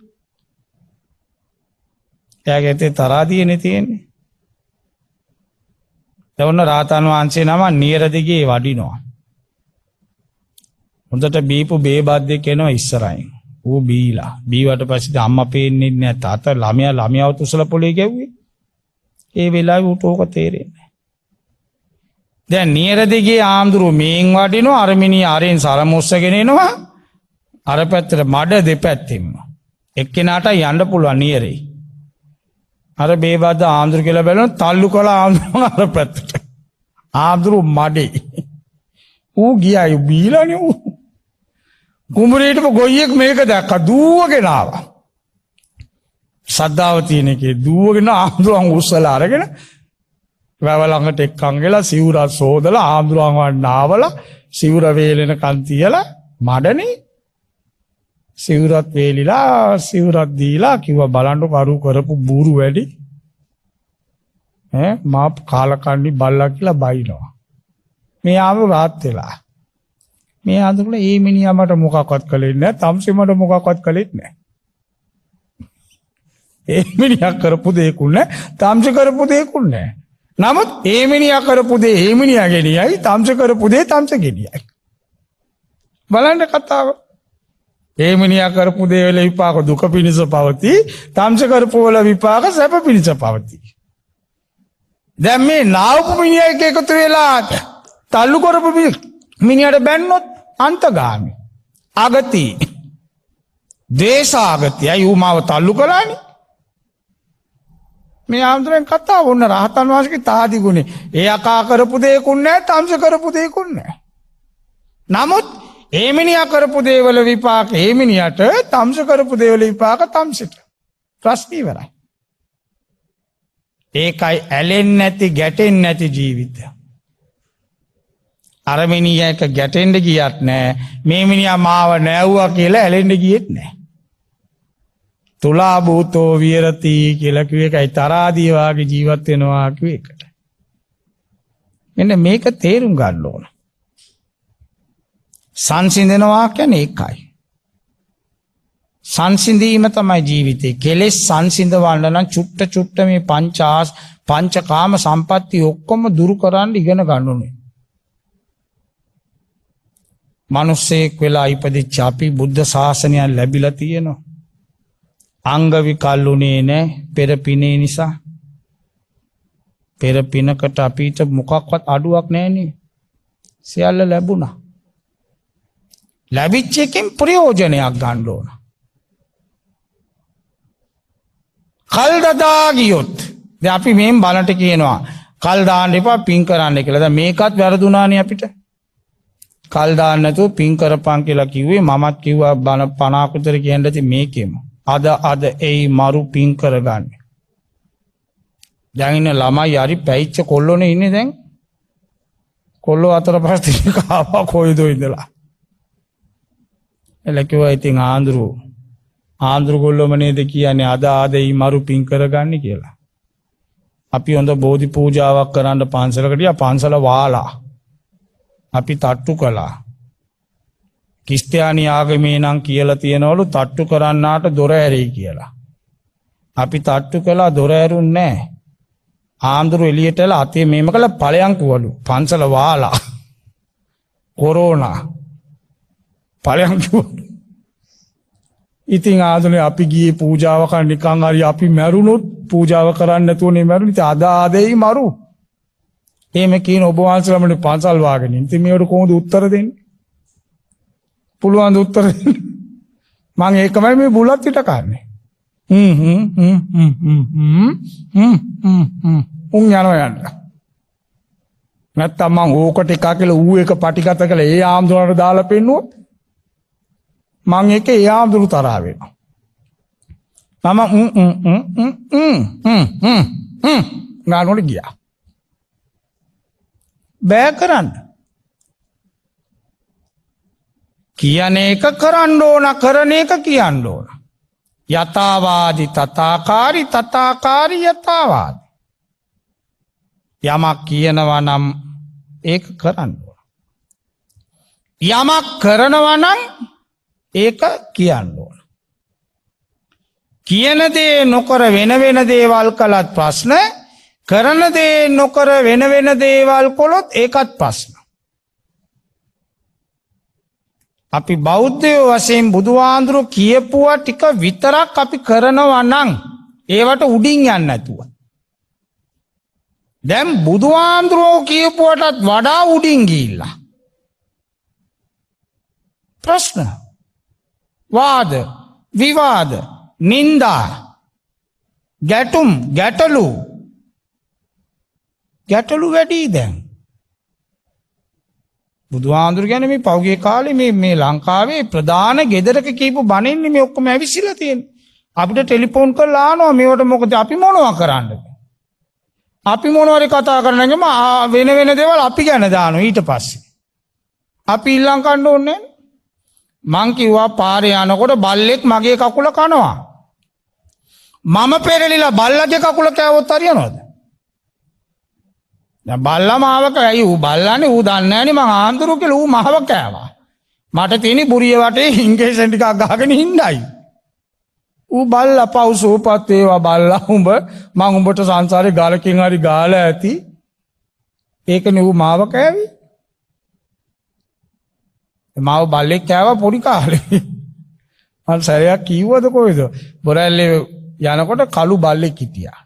එයාගේ ඇතේ තරාදියනේ තියෙන්නේ දැන් රාතන් වහන්සේ නම නියරදිගේ වඩිනවා හොඳට බීපු බේබද්දෙක් එනවා ඉස්සරහින් ඌ බීලා බීවට පස්සේ අම්මා පේන්නේ නැහැ තාත්තා ළමයා ළමයාව තුසල පොලේ ගැව්වේ ඒ වෙලා උටෝක තේරෙන්නේ. දැ නියරදිගේ ආමුදුරු මේන් වටිනු අරමිණී අරයෙන් සරමුස්සගෙනෙනවා අර පැත්තට මඩ දෙපැත්තෙම. එක්කෙනට යන්න පුළුවන් නියරෙයි. අර බේබද ආමුදුර කියලා බැලන තල්ලු කළ ආමුදුරුවන් අර පැත්තට. ආමුදුරු මඩේ. ඌ ගිය අයු බීලනි වූ. කුමරේටම ගොයියෙක් මේක දැක්ක දුවගෙනවා. සද්ධාව තියෙන එකේ දුවගෙන ආන්දුරුවන් උස්සලා අරගෙන වැව ළඟට එක්කන් ගලා සිවුරත් සෝදලා ආන්දුරුවන් වන්නාවල සිවුර වේලෙන කන් තියලා මඩනේ සිවුරත් වේලිලා සිවුරත් දීලා කිව්වා බලන්න කරු කරපු බూరు වැඩි ඈ මා කාලකන්ණි බල්ලා කියලා බයිනවා මේ ආව රාත් වෙලා මේ ආන්දුරුණ ඒ මිනිහා මට මොකක්වත් කළේ නැහැ තම්සේ මට මොකක්වත් කළේ නැහැ ඒ මිනිහා කරපු දෙයක්ුත් නැහැ. තම්ස කරපු දෙයක්ුත් නැහැ. නමුත් ඒ මිනිහා කරපු දේ ඒ මිනිහා ගෙනියයි, තම්ස කරපු දේ තම්ස ගෙනියයි. බලන්න කතාව. ඒ මිනිහා කරපු දේ වල විපාක දුක පිණිස පවති, තම්ස කරපු වල විපාක සැප පිණිස පවති. දැන් මේ නාවපු මිනිහා එක්ක එකතු වෙලා තල්ලු කරපු මිනිහට බැන්නොත් අන්තගාමී. අගති. දේශාගතියයි ඌ මාව තල්ලු කළානේ. මේ ආම්දුරෙන් කතා වුණ රහතන් වහන්සේගේ තාදි ගුණේ. ඒ අකා කරපු දෙයක්ුන් නැහැ, තම්ස කරපු දෙයක්ුන් නැහැ. නමුත් ඒ මිනිහා කරපු දේවල විපාක ඒ මිනිහට, තම්ස කරපු දේවල විපාක තම්සිට. ප්‍රශ්න ඉවරයි. ඒකයි ඇලෙන්නේ නැති, ගැටෙන්නේ නැති ජීවිතය. අර මිනිහා එක ගැටෙන්න ගියත් නැහැ. මේ මිනිහා මාව නැවුවා කියලා ඇලෙන්න ගියෙත් නැහැ. තුලා භූතෝ විරති කියලා කිව්ව එකයි තරාදී වාගේ ජීවත් වෙනවා කිව්ව එකට. මෙන්න මේක තේරුම් ගන්න ඕන. සංසිඳනවා කියන්නේ ඒකයි. සංසිඳීම තමයි ජීවිතේ. කෙලෙස් සංසිඳවන්න නම් චුට්ට චුට්ට මේ පංචාස් පංචකාම සම්පatti ඔක්කොම දුරු කරන්න ඉගෙන ගන්න ඕනේ. මිනිස්සෙක් වෙලා ඉපදිච්ච අපි බුද්ධ ශාසනය ලැබිලා තියෙනවා. අංගවිකල්ලුනේ නෑ පෙරපිනේ නිසා පෙරපිනකට අපිට මොකක්වත් අඩුවක් නෑනේ සියල්ල ලැබුණ ලැබිච්චයකෙන් ප්‍රයෝජනයක් ගණ්ඩෝන කල්දදාගියොත් ද අපි මෙම බලට කියනවා කල්දාන්න එපා පින් කරන්න කියලද මේකත් වැරදුනාන අපිට කල්දාන්නතු පින් කරපං කියලා කිව්වේ මමත් කිව්වා බණ පනාකුතර කියන්නති මේකෙමු අද අද එයි මරු පින් කරගන්න. දැඟන්න ළමයි යරි පැච්ච කොල්ලොන ඉන්න දැන් කොල්ලො අතර පස්තිි කාපා කොයිද ඉඳලා. එලකිව ඉතින් ආන්දුරුව ආන්දුරුගොල්ලොම නේද කියන්නේ අද ආදෙයි මරු පින් කරගන්න කියලා. අපි හොඳ බෝධි පූජාවක් කරන්න පන්සලකටිය පන්සල වාලා අපි තට්ටු කලා කිස්තියානි ආගමේ නම් කියලා තියෙනවලු තට්ටු කරන්නාට දොර ඇරෙයි කියලා. අපි තට්ටු කළා දොර ඇරුන්නේ නැහැ. ආන්දරු එළියට ඇල අතේ මේම කළ ඵලයන් කිවලු. පන්සල වාලා. කොරෝනා. ඵලයන් කිවලු. ඉතින් ආදුනේ අපි ගියේ පූජාවක නිකන් හරි අපි මැරුණොත් පූජාව කරන්න නැතුවනේ මැරුණ. ඉතින් අද ආදෙයි මරු. එහෙම කියන ඔබ වහන්සේලාමනේ පන්සල් වාගෙන. ඉතින් මේවට කොහොමද උත්තර දෙන්නේ? පුළුවන් උත්තර මං ඒකමයි මේ බුලත් විට කාරන්නේ උන් යනව යන්න නැත්තම් මං ඕකට එකා කියල ඌ එක පටිගත කළ ඒ ආම්දුරට දාලා පෙන්නුවොත් මං එක ඒ ආම්දුරු තරාවෙනවා මම ගානොට ගියා බෑ කරන්න කියන එක කරන්න ඕන කරන එක කියන්න ඕන. යථවාදි තතාකාරි තතාකාරි යථවාද. යමක් කියනවා නම් ඒක කරන්න ඕන. යමක් කරනවනං ඒක කියන්න ඕන. කියනදේ නොකර වෙන වෙන දේවල් කළත් ප්‍රශ්න කරනදේ නොකර වෙන වෙන දේවල් කොළොත් ඒකත් ප්‍රශ්න. අපි බෞද්ධයෝ වසයෙන් බුදුහාන්දුරු කියපුවා ටික විතරක් අපි කරනවනං ඒවට උඩින් යන්න ඇතුව. දැම් බුදුහාන්දුරෝ කියපුවටත් වඩා උඩින් ගිල්ලා. ප්‍රශ්න වාද විවාද නින්දා ගැටුම් ගැටලු ගැටලු වැඩී දැන්. බුදුහාඳුර ගැන මේ පෞගේ කාලේ මේ මේ ලංකාවේ ප්‍රධාන ගෙදරක කීප බණින්නේ මේ ඔක්කොම ඇවිසිලා තියෙන්නේ. අපිට ටෙලිෆෝන් කරලා ආනවා මේවට මොකද අපි මොනවා කරන්නද? අපි මොනවාරි කතා කරනගම වෙන වෙන දේවල් අපි ගැන දානවා ඊට පස්සේ. අපි ඊළඟ කන්න ඕනේ මං කිව්වා පාරේ යනකොට බල්ලෙක් මගේ කකුල කනවා. මම පෙරලිලා බල්ලගේ කකුල කෑවොත් හරියනවද? දැන් බල්ලා මාව කෑයි ඌ බල්ලානේ ඌ දන්නේ නැහනේ මං ආන්දරු කියලා ඌ මාව කෑවා. මට තියෙන බුරිය වටේ හින්ගේසෙන් ටිකක් ගහගෙන ඉන්නයි. ඌ බල්ලා පව් සූපත් වේවා බල්ලා උඹ මං උඹට සංසාරේ ගලකින් හරි ගාලා ඇති. ඒකනේ ඌ මාව කෑවි. මාව බල්ලෙක් කෑවා පොඩි කාලේ. මං සැරයක් කිව්වද කොහෙද? බොරැල්ලේ යනකොට කළු බල්ලෙක් හිටියා.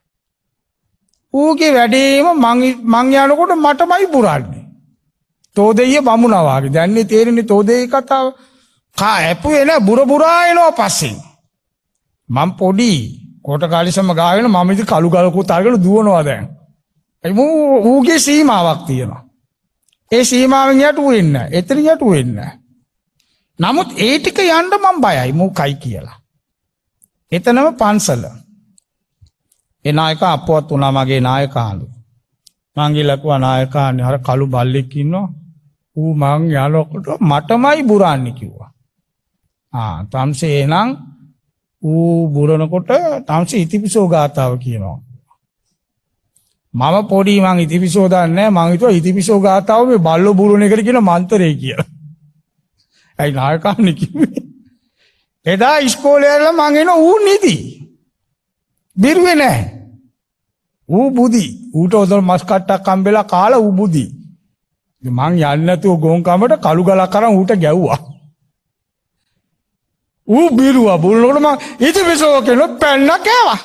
ඌගේ වැඩේම මං යනකොට මටමයි පුරන්නේ. තෝදෙය බමුණවාගේ. දැන්නේ තේරෙන්නේ තෝදෙය කතාව. කා ඇපුවේ නෑ බුර බුරා එනවා පස්සේ. මං පොඩි කොට කාලිසම ගාගෙන මම ඉතින් කළු ගලකෝ තරගල දුවනවා දැන්. ඒ ඌගේ සීමාවක් තියෙනවා. ඒ සීමාවෙන් යටු වෙන්න. එතන යටු වෙන්න. නමුත් ඒ ටික යන්න මම බයයි මූ කයි කියලා. එතනම පන්සල. ඒ නායක අපවත් වුණා මගේ නායකාලු. මං ගිලකුවා නායකානේ අර කළු බල්ලෙක් ඉන්නවා. ඌ මං යාළුවකට මටමයි බුරන්නේ කිව්වා. ආ තම්සේ එහෙනම් ඌ බුරනකොට තම්සේ ඉතිපිසෝ ගාතාව කියනවා. මම පොඩි මං ඉතිපිසෝ දන්නේ නැහැ මං හිතුවා ඉතිපිසෝ ගාතාව මේ බල්ලෝ බුරුණ එකට කියන මන්තරේ කියලා. ඇයි නායකානේ කිව්වේ? එදා ඉස්කෝලේ යන මං එන ඌ නිදි. බිරුවේ නැහැ. ඌ බුදි. ඌට උදල් මස් කට්ටක් හම්බෙලා කාලා ඌ බුදි. මං යන්නේ නැතුව ගොංකමට කළු ගලක් අරන් ඌට ගැව්වා. ඌ බිරුවා බුල්ලොට මං ඉතිපිසෝ කෙනොත් පැන්න කෑවා.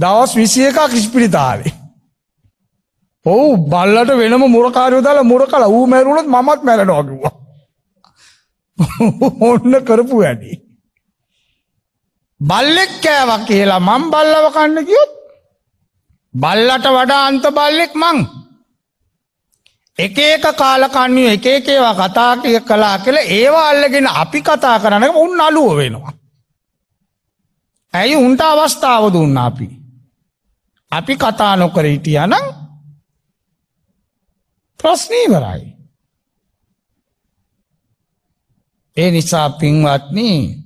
දවස් 21ක් ඉස්පිරිතාලේ. ඔව් බල්ලට වෙනම මුරකාරයෝ දාලා මුර කළා. ඌ මැරුණොත් මමත් මැරෙනවා කිව්වා. ඔන්න කරපු වැඩේ. බල්ලෙක් කෑවක් කියලා මං බල්ලව කන්න ගියොත් බල්ලට වඩා අන්ත බල්ලෙක් මං එක ඒක කාලකන්නිය එක එකේවා කතා කලා කියල ඒවා අල්ලගෙන අපි කතා කරනක උන් අලුව වෙනවා. ඇයි උන්ට අවස්ථාව දුන්න අපි. අපි කතා නොකර හිටියනම් ප්‍රශ්නීවරයි. ඒ නිසා පින්වත්නී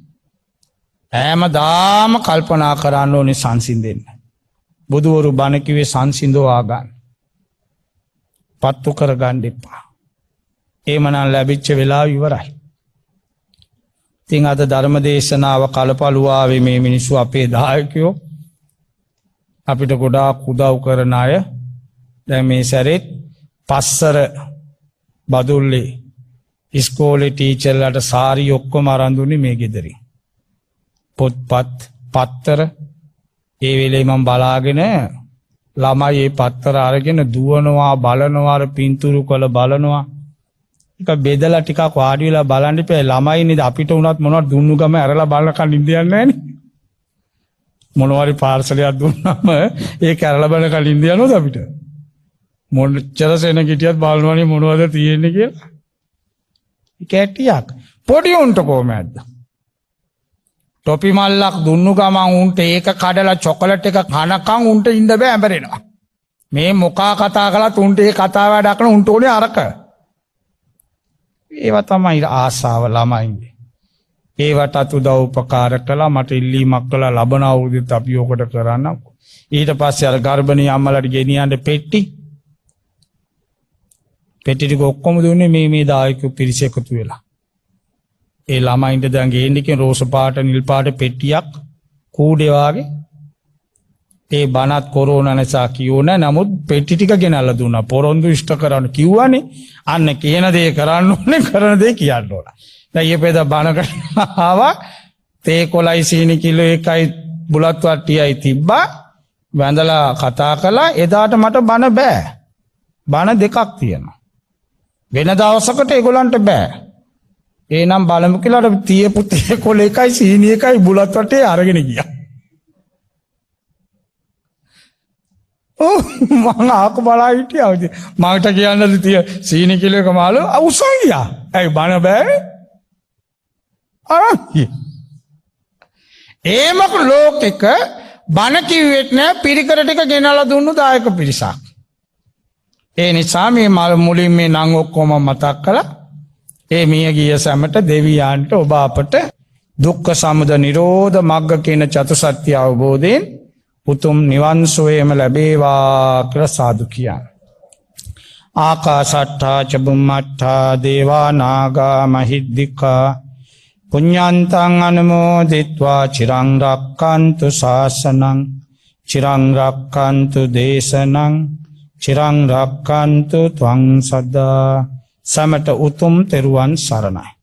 ඇම දාම කල්පනා කරන්න ඕනි සංසින් දෙන්න. බුදුවරු බණකිවේ සංසිින්දවාගන්න. පත්තු කර ගණ්ඩිපා. ඒමනන් ලැබිච්ච වෙලා විවරයි. තිං අද ධර්ම දේශනාව කලපලුවාවේ මේ මිනිස්සු අපේ දායකයෝ අපිට ගොඩා කුදව් කරන අය දැ මේ සැරෙත් පස්සර බදුල්ලේ ඉස්කෝලෙ ටීචල්ලට සාරි ඔක්කො මරන්දුනි මේ ගෙදරින්. පොත්පත් පත්තර ඒ වෙලේ මම බලාගෙන ළමයි ඒ පත්තර අරගෙන දුවනවා බලනවා අර පින්තූරු කළ බලනවා එක බෙදලා ටිකක් වාඩි වෙලා බලන්න ඉපේ ළමයි නේද අපිට උනත් මොනවද දුන්නු ගම ඇරලා බලනකන් ඉඳියන්නේ නැහනේ මොනවාරි පාර්සලයක් දුන්නම ඒ කැරලා බල කලින් දියනොද අපිට මොනච්චර සෙන කිටියත් බලනවනේ මොනවද තියෙන්නේ කියලා කැටියක් පොඩි උන්ට කොහොමද ටොපි මල්ලක් දුන්නු ගමන් උන්ට ඒක කඩලා චොකලට් එක කනකං උන්ට ඉන්න බෑ ඇඹරෙනවා. මේ මොකා කතා කළත් උන්ට ඒ කතා වැඩක්න උන්ට ඕනේ අරක. ඒව තමයි ආසාව ළමයින්ගේ. ඒවටත් උදව් උපකාර කළා මට ඉල්ලීමක් කළා ලබන අවුරුද්දෙත් අපි ඕකට කරන්න. ඊට පස්සේ අර ගර්භණී අම්මලාට ගෙනියන්න පෙට්ටි පෙට්ටි ටික ඔක්කොම දුන්නේ මේ මේ දායක පිරිස එකතු වෙලා. ඒ ළමයින්ට දැන් ගේන්න කියන රෝස පාට නිල් පාට පෙට්ටියක් කූඩේ වාගේ ඒ බණත් කොරෝනා නිසා කියෝ නැ නමුත් පෙට්ටි ටික ගෙනල්ලා දුන්නා පොරොන්දු ඉෂ්ට කරන්න කිව්වනේ අන්න කියන දේ කරන්න ඕනේ කරන දේ කියන්න ඕන දැන් ඊපෙද බණකට ආවා තේ කොලයි සීනි කිලෝ එකයි බුලත් වට්ටියයි තිබ්බා වැඳලා කතා කළා එදාට මට බණ බෑ බණ දෙකක් තියෙනවා වෙන දවසකට ඒගොල්ලන්ට බෑ එහෙනම් බලමු කියලා අර තියපු තියකොළ එකයි සීනි එකයි බුලත් වටේ අරගෙන ගියා. ඔව් මම ආක බලා හිටියා. මට කියන්නද තිය සීනි කිලෝ එක මාළු අවුසන් ගියා. ඇයි බන බෑ? අරන් ගියා. ඒමක ලෝකෙක බන කිව්වෙත් නෑ පිරිකර ටික ගෙනලා දුන්නු දායක පිරිසක්. ඒ නිසා මේ මල් මුලින් මේ නම් ඔක්කොම මතක් කළා. ඒ මිය ගිය සැමට දෙවියන්ට ඔබ අපට දුක්ඛ සමුද නිරෝධ මග්ග කියන චතුසත්‍ය අවබෝධයෙන් උතුම් නිවන් සුවයම ලැබේවා කියලා සාදු කියන. ආකාසට්ඨා ච බුම්මට්ඨා දේවා නාග මහිද්దికා පුඤ්ඤාන්තං අනුමෝදිත්වා චිරං රක්칸තු ශාසනං චිරං රක්칸තු දේශනං චිරං රක්칸තු ත්වං සදා සැමට උතුම් තෙරුවන් සරණයි.